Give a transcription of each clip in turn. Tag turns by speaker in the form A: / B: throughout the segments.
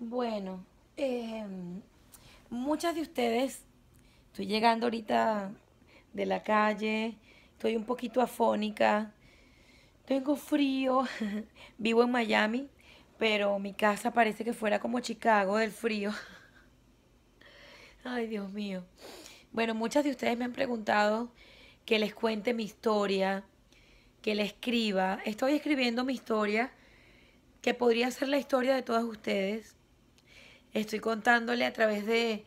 A: Bueno, em, muchas de ustedes, estoy llegando ahorita de la calle, estoy un poquito afónica, tengo frío, vivo en Miami, pero mi casa parece que fuera como Chicago del frío. Ay, Dios mío. Bueno, muchas de ustedes me han preguntado que les cuente mi historia, que le escriba. Estoy escribiendo mi historia, que podría ser la historia de todas ustedes estoy contándole a través de,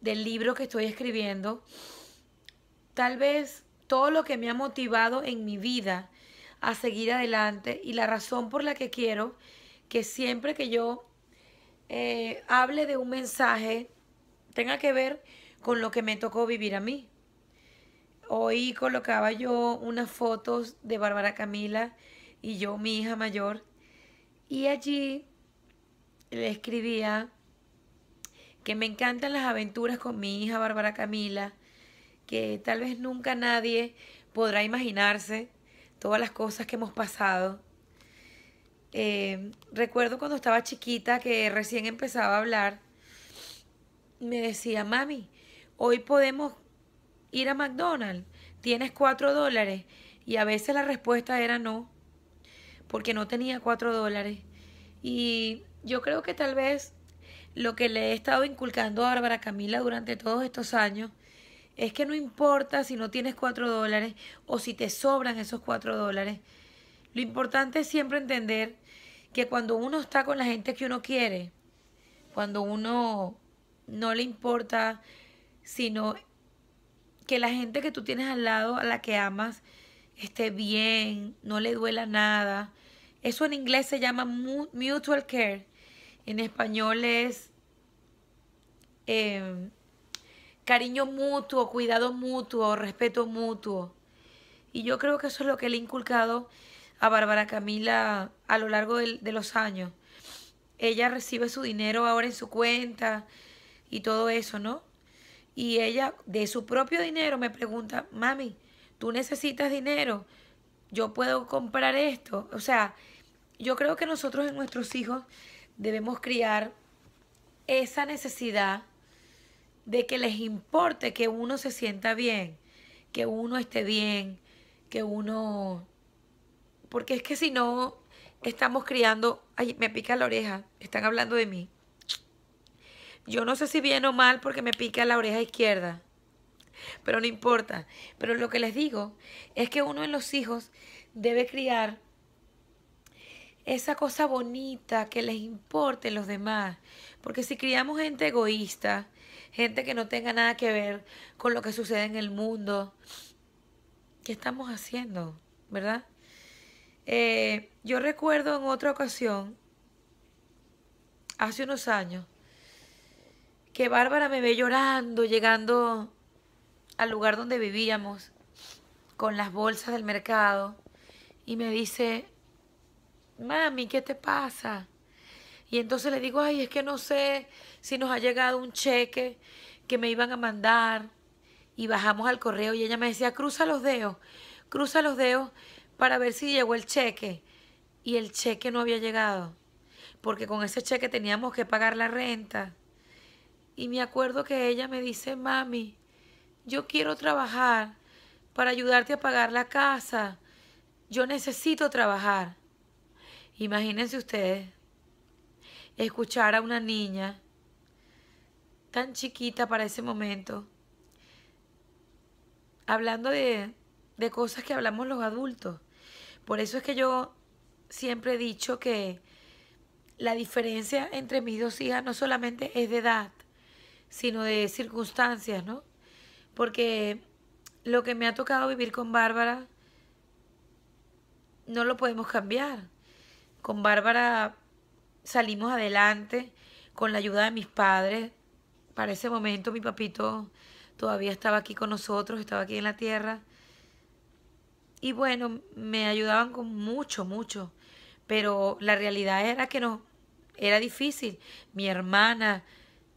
A: del libro que estoy escribiendo, tal vez todo lo que me ha motivado en mi vida a seguir adelante y la razón por la que quiero que siempre que yo eh, hable de un mensaje tenga que ver con lo que me tocó vivir a mí. Hoy colocaba yo unas fotos de Bárbara Camila y yo, mi hija mayor, y allí le escribía que me encantan las aventuras con mi hija Bárbara Camila, que tal vez nunca nadie podrá imaginarse todas las cosas que hemos pasado. Eh, recuerdo cuando estaba chiquita que recién empezaba a hablar, me decía, mami, hoy podemos ir a McDonald's, tienes cuatro dólares. Y a veces la respuesta era no, porque no tenía cuatro dólares. Y yo creo que tal vez lo que le he estado inculcando a Bárbara Camila durante todos estos años es que no importa si no tienes cuatro dólares o si te sobran esos cuatro dólares. Lo importante es siempre entender que cuando uno está con la gente que uno quiere, cuando uno no le importa, sino que la gente que tú tienes al lado, a la que amas, esté bien, no le duela nada, eso en inglés se llama mutual care. En español es em, cariño mutuo, cuidado mutuo, respeto mutuo. Y yo creo que eso es lo que le he inculcado a Bárbara Camila a lo largo de los años. Ella recibe su dinero ahora en su cuenta y todo eso, ¿no? Y ella de su propio dinero me pregunta, mami, ¿tú necesitas dinero? yo puedo comprar esto. O sea, yo creo que nosotros en nuestros hijos debemos criar esa necesidad de que les importe que uno se sienta bien, que uno esté bien, que uno... Porque es que si no, estamos criando... Ay, me pica la oreja, están hablando de mí. Yo no sé si bien o mal porque me pica la oreja izquierda pero no importa. Pero lo que les digo es que uno en los hijos debe criar esa cosa bonita que les importe a los demás. Porque si criamos gente egoísta, gente que no tenga nada que ver con lo que sucede en el mundo, ¿qué estamos haciendo? ¿Verdad? Eh, yo recuerdo en otra ocasión, hace unos años, que Bárbara me ve llorando, llegando al lugar donde vivíamos con las bolsas del mercado y me dice, mami, ¿qué te pasa? Y entonces le digo, ay, es que no sé si nos ha llegado un cheque que me iban a mandar. Y bajamos al correo y ella me decía, cruza los dedos, cruza los dedos para ver si llegó el cheque. Y el cheque no había llegado, porque con ese cheque teníamos que pagar la renta. Y me acuerdo que ella me dice, mami, yo quiero trabajar para ayudarte a pagar la casa. Yo necesito trabajar. Imagínense ustedes escuchar a una niña tan chiquita para ese momento hablando de, de cosas que hablamos los adultos. Por eso es que yo siempre he dicho que la diferencia entre mis dos hijas no solamente es de edad, sino de circunstancias, ¿no? Porque lo que me ha tocado vivir con Bárbara no lo podemos cambiar. Con Bárbara salimos adelante con la ayuda de mis padres. Para ese momento mi papito todavía estaba aquí con nosotros, estaba aquí en la tierra. Y bueno, me ayudaban con mucho, mucho. Pero la realidad era que no, era difícil. Mi hermana,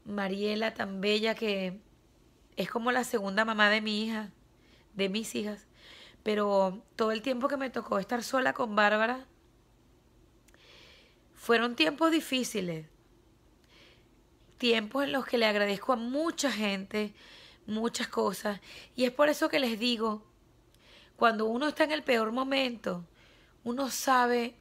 A: Mariela, tan bella que es como la segunda mamá de mi hija, de mis hijas. Pero todo el tiempo que me tocó estar sola con Bárbara, fueron tiempos difíciles, tiempos en los que le agradezco a mucha gente muchas cosas. Y es por eso que les digo, cuando uno está en el peor momento, uno sabe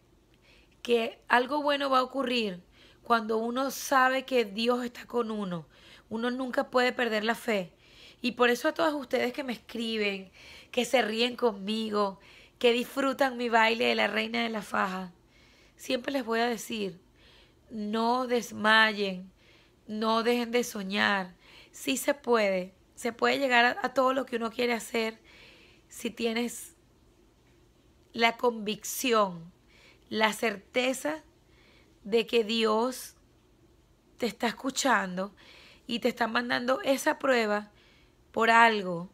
A: que algo bueno va a ocurrir, cuando uno sabe que Dios está con uno, uno nunca puede perder la fe. Y por eso a todas ustedes que me escriben, que se ríen conmigo, que disfrutan mi baile de la reina de la faja, siempre les voy a decir, no desmayen, no dejen de soñar, sí se puede, se puede llegar a todo lo que uno quiere hacer si tienes la convicción, la certeza de que Dios te está escuchando y te está mandando esa prueba por algo.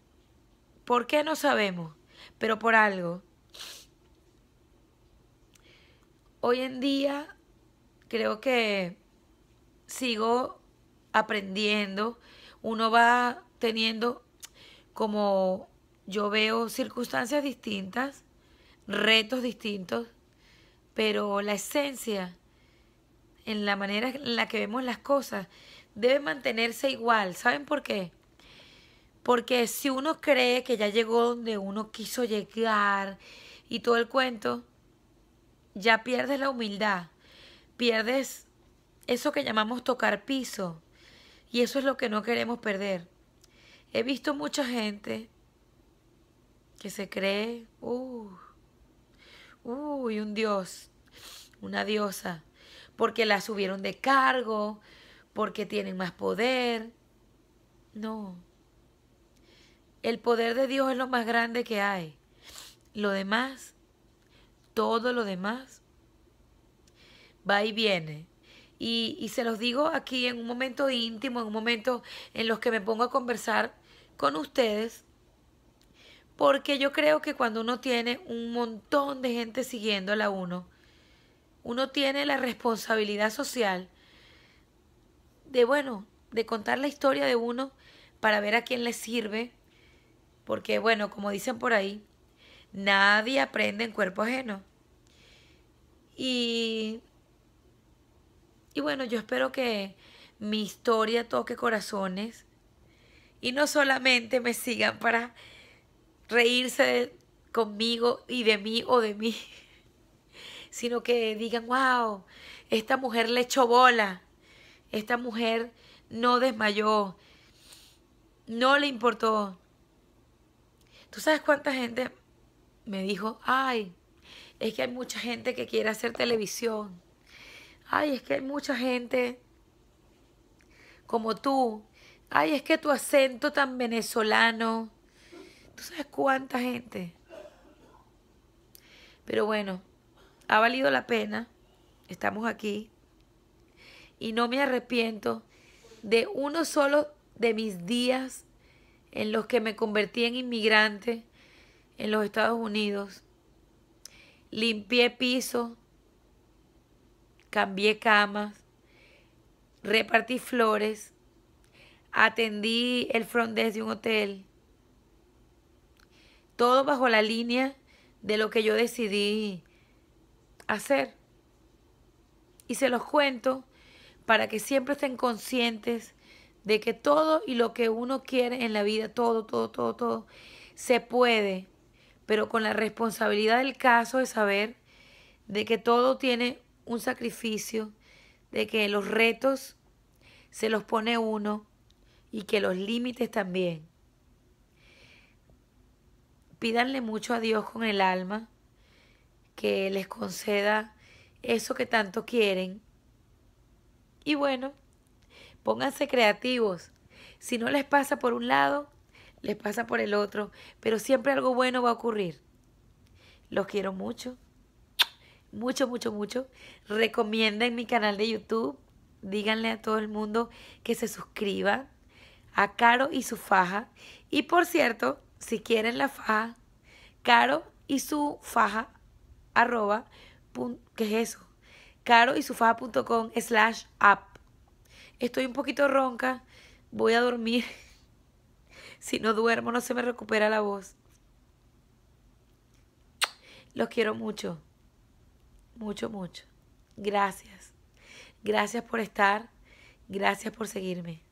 A: ¿Por qué no sabemos? Pero por algo. Hoy en día creo que sigo aprendiendo. Uno va teniendo como yo veo circunstancias distintas, retos distintos, pero la esencia en la manera en la que vemos las cosas debe mantenerse igual. ¿Saben por qué? Porque si uno cree que ya llegó donde uno quiso llegar y todo el cuento, ya pierdes la humildad, pierdes eso que llamamos tocar piso. Y eso es lo que no queremos perder. He visto mucha gente que se cree, uh, uy, un dios, una diosa, porque la subieron de cargo, porque tienen más poder. No, el poder de Dios es lo más grande que hay. Lo demás, todo lo demás, va y viene. Y, se los digo aquí en un momento íntimo, en un momento en los que me pongo a conversar con ustedes, porque yo creo que cuando uno tiene un montón de gente siguiéndola a uno, uno tiene la responsabilidad social de, bueno, de contar la historia de uno para ver a quién le sirve, porque bueno, como dicen por ahí, nadie aprende en cuerpo ajeno. Y, y bueno, yo espero que mi historia toque corazones y no solamente me sigan para reírse conmigo y de mí o de mí, sino que digan, wow, esta mujer le echó bola, esta mujer no desmayó, no le importó, ¿Tú sabes cuánta gente me dijo, ay, es que hay mucha gente que quiere hacer televisión? Ay, es que hay mucha gente como tú. Ay, es que tu acento tan venezolano. ¿Tú sabes cuánta gente? Pero bueno, ha valido la pena. Estamos aquí. Y no me arrepiento de uno solo de mis días en los que me convertí en inmigrante en los Estados Unidos. Limpié piso, cambié camas, repartí flores, atendí el front desk de un hotel. Todo bajo la línea de lo que yo decidí hacer. Y se los cuento para que siempre estén conscientes de que todo y lo que uno quiere en la vida, todo, todo, todo, todo, se puede, pero con la responsabilidad del caso de saber de que todo tiene un sacrificio, de que los retos se los pone uno y que los límites también. Pídanle mucho a Dios con el alma que les conceda eso que tanto quieren. Y bueno, Pónganse creativos. Si no les pasa por un lado, les pasa por el otro, pero siempre algo bueno va a ocurrir. Los quiero mucho, mucho, mucho, mucho. Recomienden mi canal de YouTube. Díganle a todo el mundo que se suscriba a Caro y su faja. Y por cierto, si quieren la faja, Caro y su faja, arroba, ¿qué es eso? Caro y su faja.com slash app. Estoy un poquito ronca, voy a dormir. Si no duermo no se me recupera la voz. Los quiero mucho, mucho, mucho. Gracias. Gracias por estar. Gracias por seguirme.